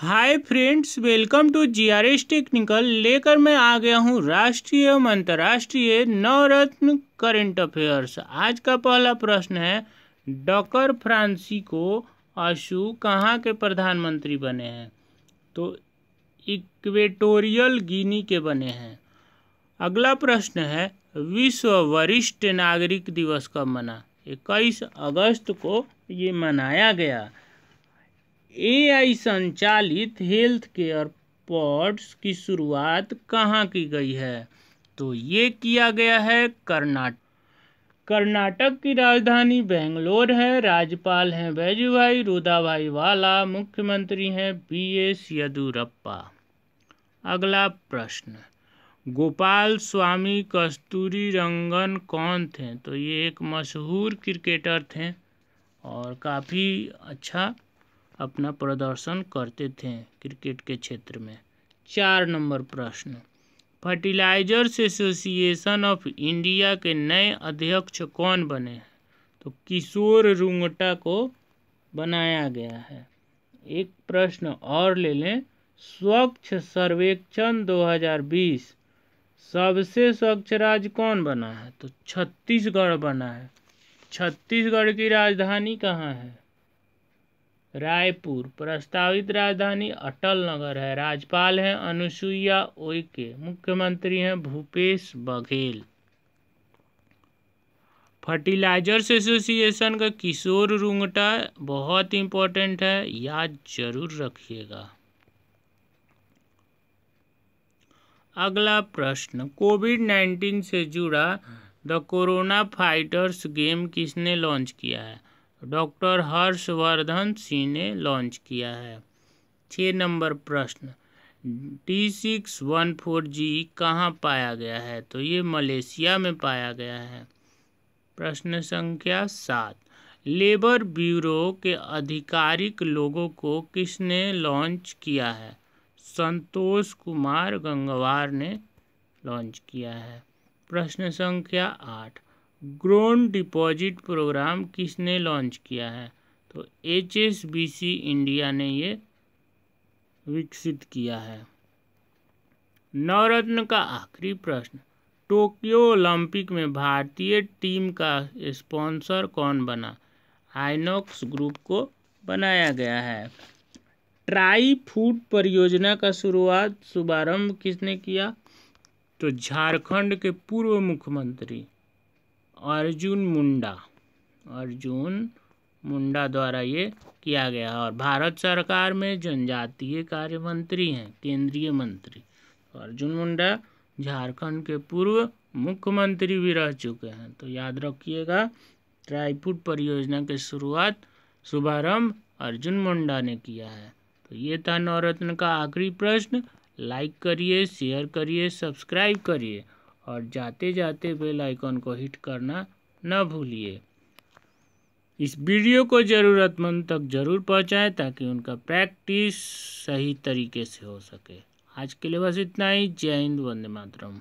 hi friends welcome to GRS technical लेकर मैं आ गया हूँ राष्ट्रीय एवं अंतर्राष्ट्रीय नवरत्न करंट अफेयर्स आज का पहला प्रश्न है फ्रांसी फ्रांसिको आशु कहाँ के प्रधानमंत्री बने हैं तो इक्वेटोरियल गिनी के बने हैं अगला प्रश्न है विश्व वरिष्ठ नागरिक दिवस कब मना इक्कीस अगस्त को ये मनाया गया एआई संचालित हेल्थ केयर पॉड्स की शुरुआत कहाँ की गई है तो ये किया गया है कर्नाटक कर्नाटक की राजधानी बेंगलोर है राज्यपाल हैं बैजूभाई भाई वाला मुख्यमंत्री हैं बी एस येदुरप्पा अगला प्रश्न गोपाल स्वामी कस्तूरी रंगन कौन थे तो ये एक मशहूर क्रिकेटर थे और काफ़ी अच्छा अपना प्रदर्शन करते थे क्रिकेट के क्षेत्र में चार नंबर प्रश्न फर्टिलाइजर्स एसोसिएशन ऑफ इंडिया के नए अध्यक्ष कौन बने हैं तो किशोर रुंगटा को बनाया गया है एक प्रश्न और ले लें स्वच्छ सर्वेक्षण 2020 सबसे स्वच्छ राज्य कौन बना है तो छत्तीसगढ़ बना है छत्तीसगढ़ की राजधानी कहाँ है रायपुर प्रस्तावित राजधानी अटल नगर है राज्यपाल हैं अनुसुईया उइके मुख्यमंत्री हैं भूपेश बघेल फर्टिलाइजर्स एसोसिएशन का किशोर रुंगटा बहुत इम्पोर्टेंट है याद जरूर रखिएगा अगला प्रश्न कोविड नाइन्टीन से जुड़ा द कोरोना फाइटर्स गेम किसने लॉन्च किया है डॉक्टर हर्षवर्धन सिंह ने लॉन्च किया है छः नंबर प्रश्न T six one four G कहाँ पाया गया है तो ये मलेशिया में पाया गया है प्रश्न संख्या सात लेबर ब्यूरो के आधिकारिक लोगों को किसने लॉन्च किया है संतोष कुमार गंगवार ने लॉन्च किया है प्रश्न संख्या आठ ग्रोन डिपॉजिट प्रोग्राम किसने लॉन्च किया है तो H S B C India ने ये विकसित किया है नवरत्न का आखिरी प्रश्न टोक्यो ओलंपिक में भारतीय टीम का स्पॉन्सर कौन बना आइनॉक्स ग्रुप को बनाया गया है ट्राई फूड परियोजना का शुरुआत शुभारंभ किसने किया तो झारखंड के पूर्व मुख्यमंत्री अर्जुन मुंडा अर्जुन मुंडा द्वारा ये किया गया और भारत सरकार में जनजातीय कार्य मंत्री हैं केंद्रीय मंत्री तो अर्जुन मुंडा झारखंड के पूर्व मुख्यमंत्री भी रह चुके हैं तो याद रखिएगा ट्राईफूड परियोजना के शुरुआत शुभारंभ अर्जुन मुंडा ने किया है तो ये था नवरत्न का आखिरी प्रश्न लाइक करिए शेयर करिए सब्सक्राइब करिए और जाते जाते बेल आइकॉन को हिट करना न भूलिए इस वीडियो को ज़रूरतमंद तक ज़रूर पहुंचाएं ताकि उनका प्रैक्टिस सही तरीके से हो सके आज के लिए बस इतना ही जय हिंद वंदे मातरम